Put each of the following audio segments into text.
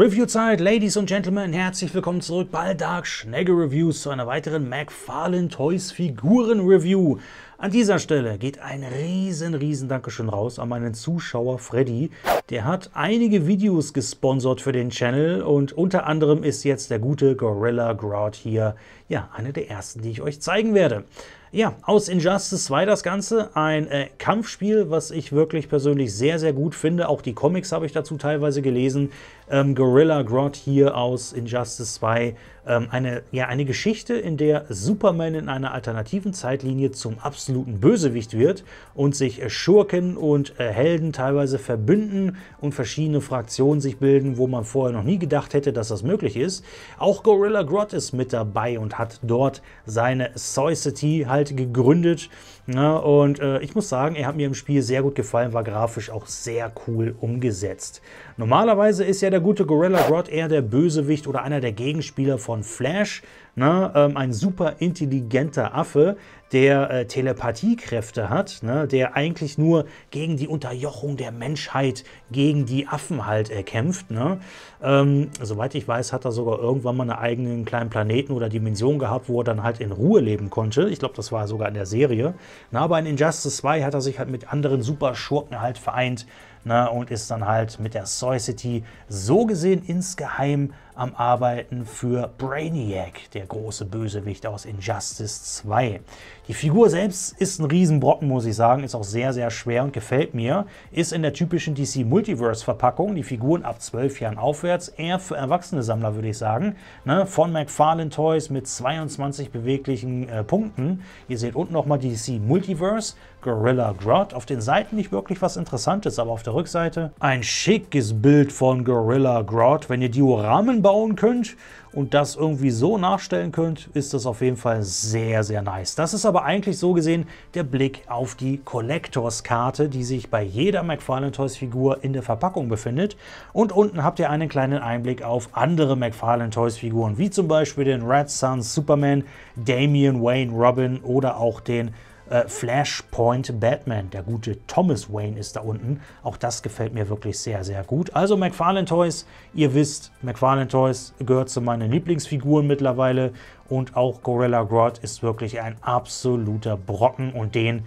Review-Zeit, Ladies und Gentlemen, herzlich willkommen zurück. bei Dark Schnegge Reviews zu einer weiteren McFarlane Toys Figuren Review. An dieser Stelle geht ein riesen, riesen Dankeschön raus an meinen Zuschauer Freddy. Der hat einige Videos gesponsert für den Channel und unter anderem ist jetzt der gute Gorilla Grodd hier, ja, eine der ersten, die ich euch zeigen werde. Ja, aus Injustice 2 das Ganze, ein äh, Kampfspiel, was ich wirklich persönlich sehr, sehr gut finde. Auch die Comics habe ich dazu teilweise gelesen ähm, Gorilla Grodd hier aus Injustice 2 ähm, eine, ja, eine Geschichte, in der Superman in einer alternativen Zeitlinie zum absoluten Bösewicht wird und sich äh, Schurken und äh, Helden teilweise verbünden und verschiedene Fraktionen sich bilden, wo man vorher noch nie gedacht hätte, dass das möglich ist. Auch Gorilla Grodd ist mit dabei und hat dort seine Soy City halt gegründet. Ne? Und äh, ich muss sagen, er hat mir im Spiel sehr gut gefallen, war grafisch auch sehr cool umgesetzt. Normalerweise ist ja der der gute Gorilla Grodd eher der Bösewicht oder einer der Gegenspieler von Flash. Ne? Ähm, ein super intelligenter Affe, der äh, Telepathiekräfte hat, ne? der eigentlich nur gegen die Unterjochung der Menschheit, gegen die Affen halt erkämpft. Äh, ne? Ähm, soweit ich weiß, hat er sogar irgendwann mal einen eigenen kleinen Planeten oder Dimension gehabt, wo er dann halt in Ruhe leben konnte. Ich glaube, das war sogar in der Serie. Na, aber in Injustice 2 hat er sich halt mit anderen Super-Schurken halt vereint, ne, und ist dann halt mit der Soy City so gesehen insgeheim am Arbeiten für Brainiac, der große Bösewicht aus Injustice 2. Die Figur selbst ist ein Riesenbrocken, muss ich sagen, ist auch sehr, sehr schwer und gefällt mir. Ist in der typischen DC Multiverse-Verpackung, die Figuren ab 12 Jahren aufwärts, eher für erwachsene Sammler, würde ich sagen. Ne? Von McFarlane Toys mit 22 beweglichen äh, Punkten. Ihr seht unten nochmal DC Multiverse, Gorilla Grodd. Auf den Seiten nicht wirklich was Interessantes, aber auf der Rückseite ein schickes Bild von Gorilla Grodd. Wenn ihr Dioramen einbauen könnt und das irgendwie so nachstellen könnt, ist das auf jeden Fall sehr, sehr nice. Das ist aber eigentlich so gesehen der Blick auf die Collectors-Karte, die sich bei jeder McFarlane Toys-Figur in der Verpackung befindet. Und unten habt ihr einen kleinen Einblick auf andere McFarlane Toys-Figuren, wie zum Beispiel den Red Sun Superman, Damian Wayne Robin oder auch den äh, Flashpoint Batman, der gute Thomas Wayne ist da unten. Auch das gefällt mir wirklich sehr, sehr gut. Also McFarlane Toys, ihr wisst, McFarlane Toys gehört zu meinen Lieblingsfiguren mittlerweile. Und auch Gorilla Grodd ist wirklich ein absoluter Brocken und den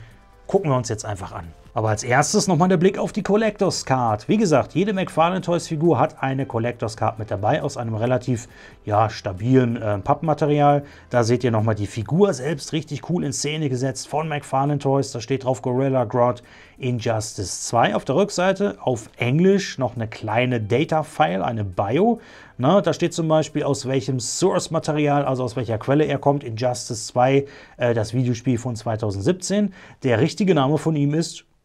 gucken wir uns jetzt einfach an. Aber als erstes nochmal der Blick auf die Collectors Card. Wie gesagt, jede McFarlane Toys Figur hat eine Collectors Card mit dabei aus einem relativ ja, stabilen äh, Pappmaterial. Da seht ihr nochmal die Figur selbst richtig cool in Szene gesetzt von McFarlane Toys. Da steht drauf Gorilla Grodd Injustice 2 auf der Rückseite. Auf Englisch noch eine kleine Data-File, eine Bio. Na, da steht zum Beispiel, aus welchem Source-Material, also aus welcher Quelle er kommt, Injustice 2, äh, das Videospiel von 2017. Der richtige Name von ihm ist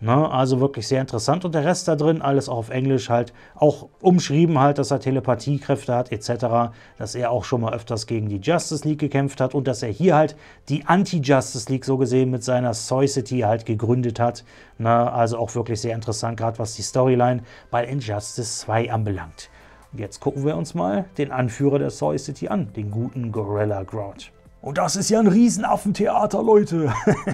Ne, also wirklich sehr interessant. Und der Rest da drin, alles auch auf Englisch halt, auch umschrieben halt, dass er Telepathiekräfte hat etc., dass er auch schon mal öfters gegen die Justice League gekämpft hat und dass er hier halt die Anti-Justice League so gesehen mit seiner Soy City halt gegründet hat. Ne, also auch wirklich sehr interessant, gerade was die Storyline bei Injustice 2 anbelangt. Und jetzt gucken wir uns mal den Anführer der Soy City an, den guten Gorilla Grodd. Und das ist ja ein Riesenaffentheater, Leute.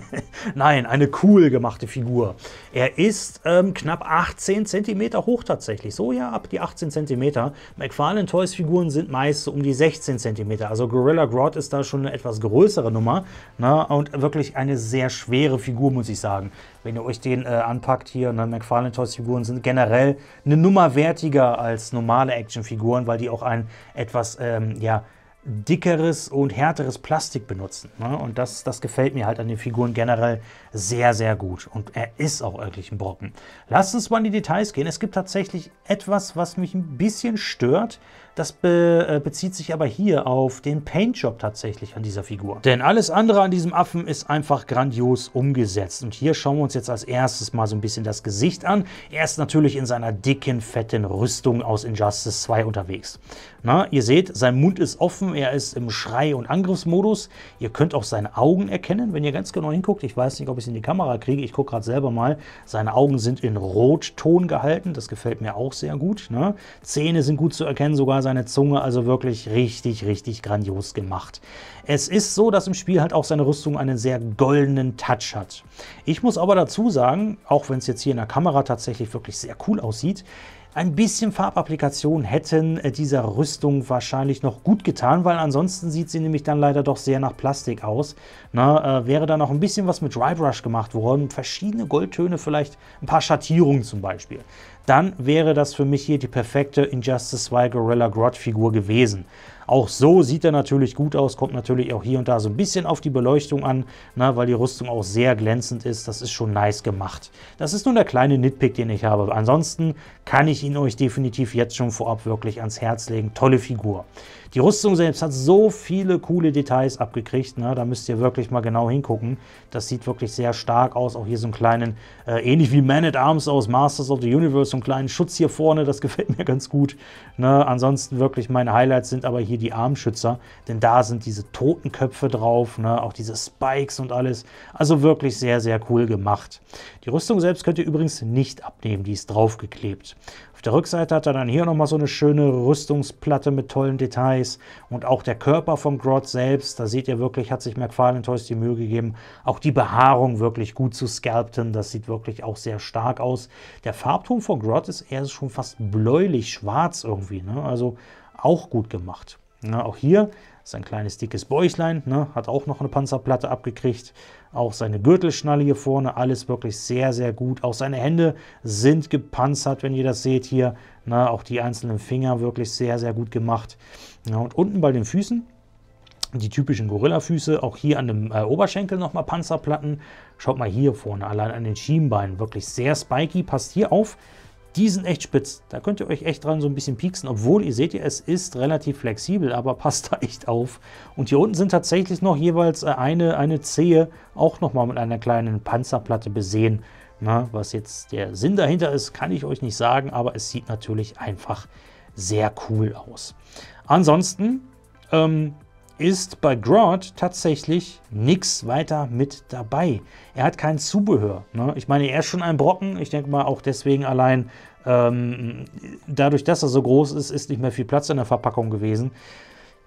Nein, eine cool gemachte Figur. Er ist ähm, knapp 18 cm hoch tatsächlich. So ja, ab die 18 cm. McFarlane Toys Figuren sind meist so um die 16 cm. Also Gorilla Grodd ist da schon eine etwas größere Nummer. Ne? Und wirklich eine sehr schwere Figur, muss ich sagen. Wenn ihr euch den äh, anpackt hier, ne? McFarlane Toys Figuren sind generell eine Nummer wertiger als normale Actionfiguren, weil die auch ein etwas, ähm, ja, dickeres und härteres Plastik benutzen. Ne? Und das, das gefällt mir halt an den Figuren generell sehr, sehr gut. Und er ist auch wirklich ein Brocken. Lasst uns mal in die Details gehen. Es gibt tatsächlich etwas, was mich ein bisschen stört. Das be äh, bezieht sich aber hier auf den Paintjob tatsächlich an dieser Figur. Denn alles andere an diesem Affen ist einfach grandios umgesetzt. Und hier schauen wir uns jetzt als erstes mal so ein bisschen das Gesicht an. Er ist natürlich in seiner dicken, fetten Rüstung aus Injustice 2 unterwegs. Na, ihr seht, sein Mund ist offen, er ist im Schrei- und Angriffsmodus. Ihr könnt auch seine Augen erkennen, wenn ihr ganz genau hinguckt. Ich weiß nicht, ob ich es in die Kamera kriege, ich gucke gerade selber mal. Seine Augen sind in Rotton gehalten, das gefällt mir auch sehr gut. Ne? Zähne sind gut zu erkennen, sogar mal seine Zunge also wirklich richtig, richtig grandios gemacht. Es ist so, dass im Spiel halt auch seine Rüstung einen sehr goldenen Touch hat. Ich muss aber dazu sagen, auch wenn es jetzt hier in der Kamera tatsächlich wirklich sehr cool aussieht, ein bisschen Farbapplikation hätten äh, dieser Rüstung wahrscheinlich noch gut getan, weil ansonsten sieht sie nämlich dann leider doch sehr nach Plastik aus. Na, äh, wäre da noch ein bisschen was mit Drybrush gemacht worden, verschiedene Goldtöne, vielleicht ein paar Schattierungen zum Beispiel dann wäre das für mich hier die perfekte Injustice 2 Gorilla Grodd Figur gewesen. Auch so sieht er natürlich gut aus, kommt natürlich auch hier und da so ein bisschen auf die Beleuchtung an, na, ne, weil die Rüstung auch sehr glänzend ist. Das ist schon nice gemacht. Das ist nur der kleine Nitpick, den ich habe. Ansonsten kann ich ihn euch definitiv jetzt schon vorab wirklich ans Herz legen. Tolle Figur. Die Rüstung selbst hat so viele coole Details abgekriegt. Ne? Da müsst ihr wirklich mal genau hingucken. Das sieht wirklich sehr stark aus. Auch hier so einen kleinen, äh, ähnlich wie Man at Arms aus Masters of the Universe, so einen kleinen Schutz hier vorne. Das gefällt mir ganz gut. Ne? Ansonsten wirklich meine Highlights sind aber hier die Armschützer, denn da sind diese Totenköpfe drauf, ne? auch diese Spikes und alles. Also wirklich sehr, sehr cool gemacht. Die Rüstung selbst könnt ihr übrigens nicht abnehmen, die ist draufgeklebt. Auf der Rückseite hat er dann hier nochmal so eine schöne Rüstungsplatte mit tollen Details und auch der Körper vom Grot selbst, da seht ihr wirklich, hat sich McFarlane Toys die Mühe gegeben, auch die Behaarung wirklich gut zu sculpten, das sieht wirklich auch sehr stark aus. Der Farbton von Grot ist eher schon fast bläulich schwarz irgendwie, ne? also auch gut gemacht. Ja, auch hier ist ein kleines dickes Bäuchlein, ne, hat auch noch eine Panzerplatte abgekriegt. Auch seine Gürtelschnalle hier vorne, alles wirklich sehr, sehr gut. Auch seine Hände sind gepanzert, wenn ihr das seht hier. Ne, auch die einzelnen Finger wirklich sehr, sehr gut gemacht. Ja, und unten bei den Füßen, die typischen Gorillafüße, auch hier an dem äh, Oberschenkel nochmal Panzerplatten. Schaut mal hier vorne, allein an den Schienbeinen, wirklich sehr spiky. Passt hier auf, die sind echt spitz. Da könnt ihr euch echt dran so ein bisschen pieksen, obwohl ihr seht, ihr, es ist relativ flexibel, aber passt da echt auf. Und hier unten sind tatsächlich noch jeweils äh, eine, eine Zehe auch nochmal mit einer kleinen Panzerplatte besehen. Na, was jetzt der Sinn dahinter ist, kann ich euch nicht sagen, aber es sieht natürlich einfach sehr cool aus. Ansonsten ähm, ist bei Grod tatsächlich nichts weiter mit dabei. Er hat kein Zubehör. Ne? Ich meine, er ist schon ein Brocken. Ich denke mal auch deswegen allein, ähm, dadurch, dass er so groß ist, ist nicht mehr viel Platz in der Verpackung gewesen.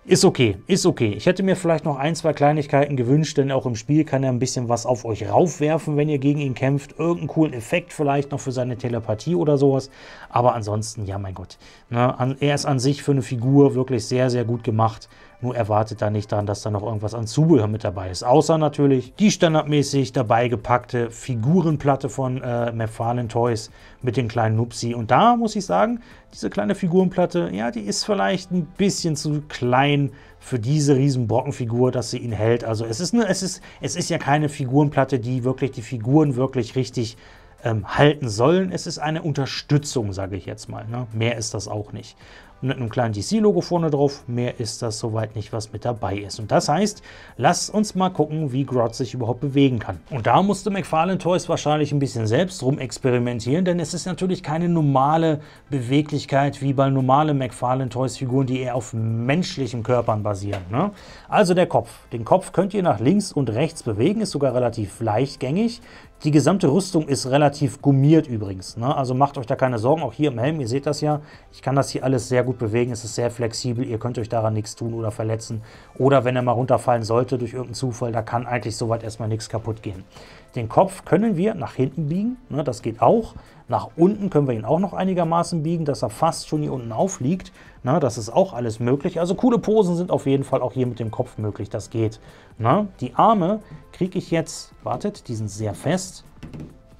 Ist okay, ist okay. Ich hätte mir vielleicht noch ein, zwei Kleinigkeiten gewünscht, denn auch im Spiel kann er ein bisschen was auf euch raufwerfen, wenn ihr gegen ihn kämpft. Irgendeinen coolen Effekt vielleicht noch für seine Telepathie oder sowas. Aber ansonsten, ja mein Gott. Ne, an, er ist an sich für eine Figur wirklich sehr, sehr gut gemacht. Nur erwartet da nicht dran, dass da noch irgendwas an Zubehör mit dabei ist. Außer natürlich die standardmäßig dabei gepackte Figurenplatte von äh, McFarlane Toys mit den kleinen Nupsi. Und da muss ich sagen, diese kleine Figurenplatte, ja, die ist vielleicht ein bisschen zu klein für diese riesen Brockenfigur, dass sie ihn hält. Also es ist, eine, es ist, es ist ja keine Figurenplatte, die wirklich die Figuren wirklich richtig ähm, halten sollen. Es ist eine Unterstützung, sage ich jetzt mal. Ne? Mehr ist das auch nicht mit einem kleinen DC-Logo vorne drauf. Mehr ist das soweit nicht, was mit dabei ist. Und das heißt, lasst uns mal gucken, wie Grodd sich überhaupt bewegen kann. Und da musste McFarlane Toys wahrscheinlich ein bisschen selbst rum experimentieren, denn es ist natürlich keine normale Beweglichkeit wie bei normalen McFarlane Toys Figuren, die eher auf menschlichen Körpern basieren. Ne? Also der Kopf. Den Kopf könnt ihr nach links und rechts bewegen, ist sogar relativ leichtgängig. Die gesamte Rüstung ist relativ gummiert übrigens. Ne? Also macht euch da keine Sorgen. Auch hier im Helm, ihr seht das ja. Ich kann das hier alles sehr gut bewegen. Es ist sehr flexibel. Ihr könnt euch daran nichts tun oder verletzen. Oder wenn er mal runterfallen sollte durch irgendeinen Zufall, da kann eigentlich soweit erstmal nichts kaputt gehen. Den Kopf können wir nach hinten biegen, ne, das geht auch. Nach unten können wir ihn auch noch einigermaßen biegen, dass er fast schon hier unten aufliegt. Ne, das ist auch alles möglich. Also coole Posen sind auf jeden Fall auch hier mit dem Kopf möglich, das geht. Ne, die Arme kriege ich jetzt, wartet, die sind sehr fest.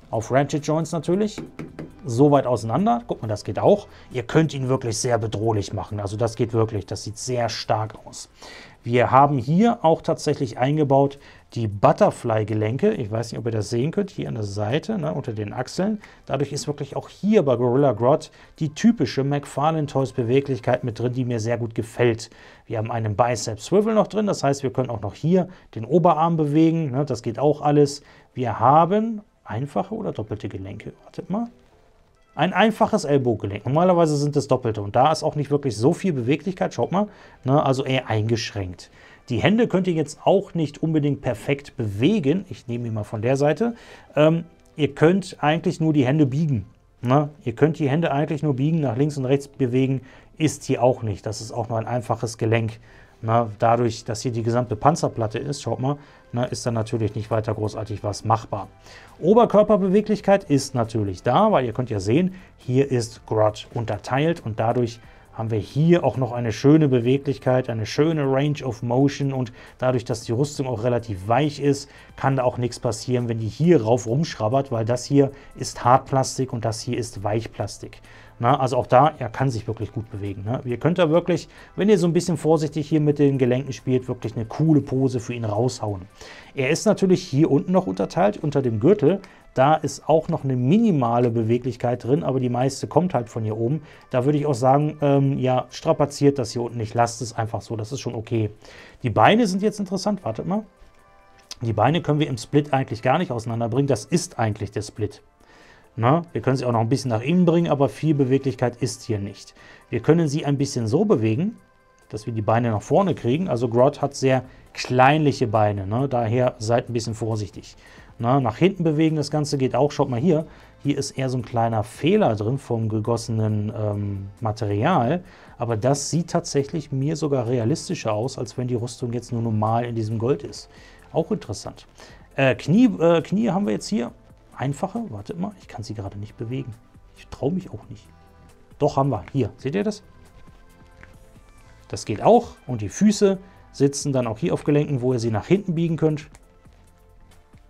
Auf Ratchet Joints natürlich so weit auseinander. Guck mal, das geht auch. Ihr könnt ihn wirklich sehr bedrohlich machen. Also das geht wirklich. Das sieht sehr stark aus. Wir haben hier auch tatsächlich eingebaut die Butterfly-Gelenke. Ich weiß nicht, ob ihr das sehen könnt, hier an der Seite ne, unter den Achseln. Dadurch ist wirklich auch hier bei Gorilla Grot die typische McFarlane Toys Beweglichkeit mit drin, die mir sehr gut gefällt. Wir haben einen Bicep Swivel noch drin, das heißt, wir können auch noch hier den Oberarm bewegen. Ne, das geht auch alles. Wir haben einfache oder doppelte Gelenke. Wartet mal. Ein einfaches Ellbogengelenk. Normalerweise sind es Doppelte und da ist auch nicht wirklich so viel Beweglichkeit. Schaut mal, ne? also eher eingeschränkt. Die Hände könnt ihr jetzt auch nicht unbedingt perfekt bewegen. Ich nehme ihn mal von der Seite. Ähm, ihr könnt eigentlich nur die Hände biegen. Ne? Ihr könnt die Hände eigentlich nur biegen, nach links und rechts bewegen, ist hier auch nicht. Das ist auch nur ein einfaches Gelenk. Na, dadurch, dass hier die gesamte Panzerplatte ist, schaut mal, na, ist da natürlich nicht weiter großartig was machbar. Oberkörperbeweglichkeit ist natürlich da, weil ihr könnt ja sehen, hier ist Grudge unterteilt und dadurch haben wir hier auch noch eine schöne Beweglichkeit, eine schöne Range of Motion und dadurch, dass die Rüstung auch relativ weich ist, kann da auch nichts passieren, wenn die hier rauf rumschrabbert, weil das hier ist Hartplastik und das hier ist Weichplastik. Na, also auch da, er kann sich wirklich gut bewegen. Ne? Ihr könnt da wirklich, wenn ihr so ein bisschen vorsichtig hier mit den Gelenken spielt, wirklich eine coole Pose für ihn raushauen. Er ist natürlich hier unten noch unterteilt, unter dem Gürtel. Da ist auch noch eine minimale Beweglichkeit drin, aber die meiste kommt halt von hier oben. Da würde ich auch sagen, ähm, ja, strapaziert das hier unten nicht. Lasst es einfach so, das ist schon okay. Die Beine sind jetzt interessant, wartet mal. Die Beine können wir im Split eigentlich gar nicht auseinanderbringen. Das ist eigentlich der Split. Na, wir können sie auch noch ein bisschen nach innen bringen, aber viel Beweglichkeit ist hier nicht. Wir können sie ein bisschen so bewegen, dass wir die Beine nach vorne kriegen. Also Grot hat sehr kleinliche Beine, ne? daher seid ein bisschen vorsichtig. Na, nach hinten bewegen, das Ganze geht auch. Schaut mal hier, hier ist eher so ein kleiner Fehler drin vom gegossenen ähm, Material. Aber das sieht tatsächlich mir sogar realistischer aus, als wenn die Rüstung jetzt nur normal in diesem Gold ist. Auch interessant. Äh, Knie, äh, Knie haben wir jetzt hier einfache, wartet mal, ich kann sie gerade nicht bewegen. Ich traue mich auch nicht. Doch haben wir, hier, seht ihr das? Das geht auch und die Füße sitzen dann auch hier auf Gelenken, wo ihr sie nach hinten biegen könnt.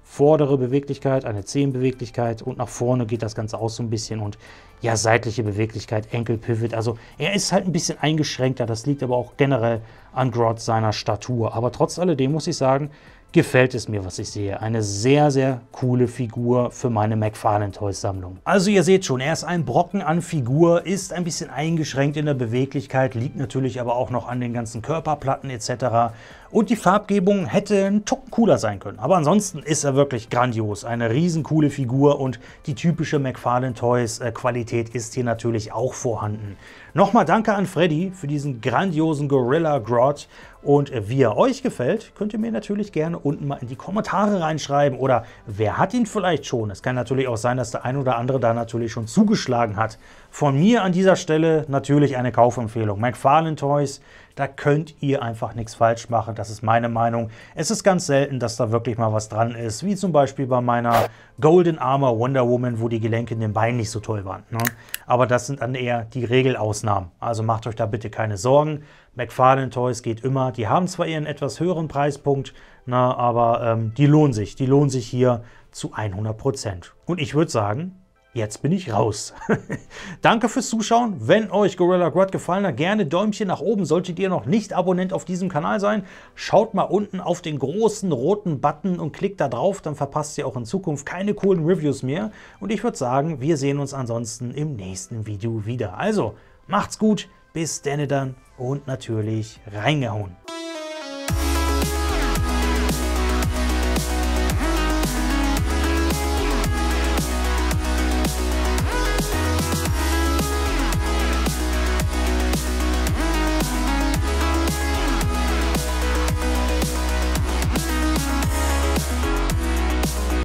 Vordere Beweglichkeit, eine Zehenbeweglichkeit und nach vorne geht das Ganze auch so ein bisschen und ja, seitliche Beweglichkeit, Enkelpivot. Also er ist halt ein bisschen eingeschränkter, das liegt aber auch generell an Grod seiner Statur. Aber trotz alledem muss ich sagen, gefällt es mir, was ich sehe. Eine sehr, sehr coole Figur für meine McFarlane-Toys-Sammlung. Also ihr seht schon, er ist ein Brocken an Figur, ist ein bisschen eingeschränkt in der Beweglichkeit, liegt natürlich aber auch noch an den ganzen Körperplatten etc. Und die Farbgebung hätte ein Tucken cooler sein können. Aber ansonsten ist er wirklich grandios. Eine riesencoole Figur und die typische McFarlane Toys äh, Qualität ist hier natürlich auch vorhanden. Nochmal danke an Freddy für diesen grandiosen Gorilla Grot. Und äh, wie er euch gefällt, könnt ihr mir natürlich gerne unten mal in die Kommentare reinschreiben. Oder wer hat ihn vielleicht schon? Es kann natürlich auch sein, dass der ein oder andere da natürlich schon zugeschlagen hat. Von mir an dieser Stelle natürlich eine Kaufempfehlung. McFarlane Toys da könnt ihr einfach nichts falsch machen. Das ist meine Meinung. Es ist ganz selten, dass da wirklich mal was dran ist. Wie zum Beispiel bei meiner Golden Armor Wonder Woman, wo die Gelenke in den Beinen nicht so toll waren. Ne? Aber das sind dann eher die Regelausnahmen. Also macht euch da bitte keine Sorgen. McFarlane Toys geht immer. Die haben zwar ihren etwas höheren Preispunkt, na, aber ähm, die lohnen sich. Die lohnen sich hier zu 100%. Prozent. Und ich würde sagen, jetzt bin ich raus. Danke fürs Zuschauen. Wenn euch Gorilla Grodd gefallen hat, gerne Däumchen nach oben. Solltet ihr noch nicht Abonnent auf diesem Kanal sein, schaut mal unten auf den großen roten Button und klickt da drauf, dann verpasst ihr auch in Zukunft keine coolen Reviews mehr. Und ich würde sagen, wir sehen uns ansonsten im nächsten Video wieder. Also, macht's gut, bis denne dann und natürlich reingehauen.